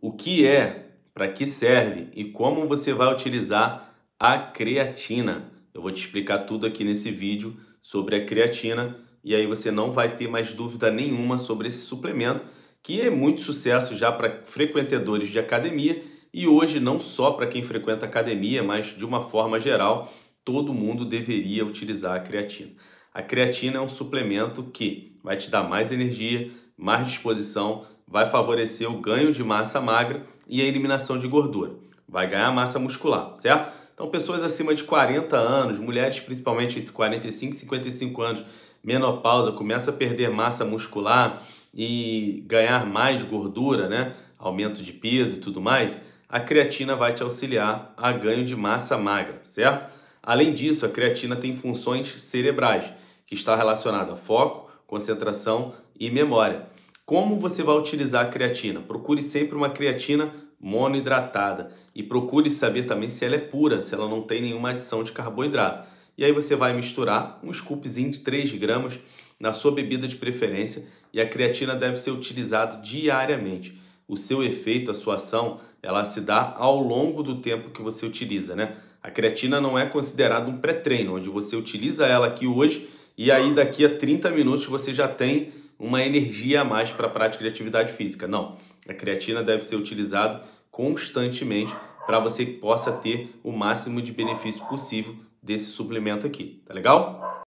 o que é, para que serve e como você vai utilizar a creatina. Eu vou te explicar tudo aqui nesse vídeo sobre a creatina e aí você não vai ter mais dúvida nenhuma sobre esse suplemento que é muito sucesso já para frequentadores de academia e hoje não só para quem frequenta academia, mas de uma forma geral, todo mundo deveria utilizar a creatina. A creatina é um suplemento que vai te dar mais energia, mais disposição vai favorecer o ganho de massa magra e a eliminação de gordura. Vai ganhar massa muscular, certo? Então, pessoas acima de 40 anos, mulheres principalmente entre 45 e 55 anos, menopausa, começa a perder massa muscular e ganhar mais gordura, né? Aumento de peso e tudo mais. A creatina vai te auxiliar a ganho de massa magra, certo? Além disso, a creatina tem funções cerebrais, que está relacionada a foco, concentração e memória. Como você vai utilizar a creatina? Procure sempre uma creatina monohidratada e procure saber também se ela é pura, se ela não tem nenhuma adição de carboidrato. E aí você vai misturar um scoopzinho de 3 gramas na sua bebida de preferência e a creatina deve ser utilizada diariamente. O seu efeito, a sua ação, ela se dá ao longo do tempo que você utiliza, né? A creatina não é considerada um pré-treino, onde você utiliza ela aqui hoje e aí daqui a 30 minutos você já tem uma energia a mais para a prática de atividade física. Não, a creatina deve ser utilizada constantemente para você que possa ter o máximo de benefício possível desse suplemento aqui, tá legal?